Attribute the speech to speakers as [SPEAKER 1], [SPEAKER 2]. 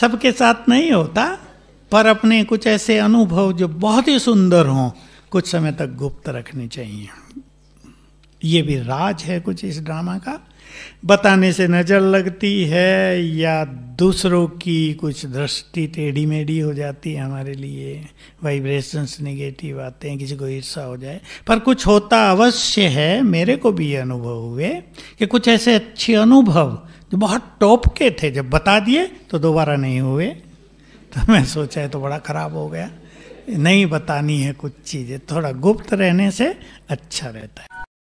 [SPEAKER 1] सबके साथ नहीं होता पर अपने कुछ ऐसे अनुभव जो बहुत ही सुंदर हों कुछ समय तक गुप्त रखने चाहिए ये भी राज है कुछ इस ड्रामा का बताने से नज़र लगती है या दूसरों की कुछ दृष्टि टेढ़ी मेढ़ी हो जाती है हमारे लिए वाइब्रेशंस निगेटिव आते हैं किसी को ईर्षा हो जाए पर कुछ होता अवश्य है मेरे को भी ये अनुभव हुए कि कुछ ऐसे अच्छे अनुभव जो तो बहुत टॉप के थे जब बता दिए तो दोबारा नहीं हुए तो मैं सोचा है तो बड़ा खराब हो गया नहीं बतानी है कुछ चीज़ें थोड़ा गुप्त रहने से अच्छा रहता है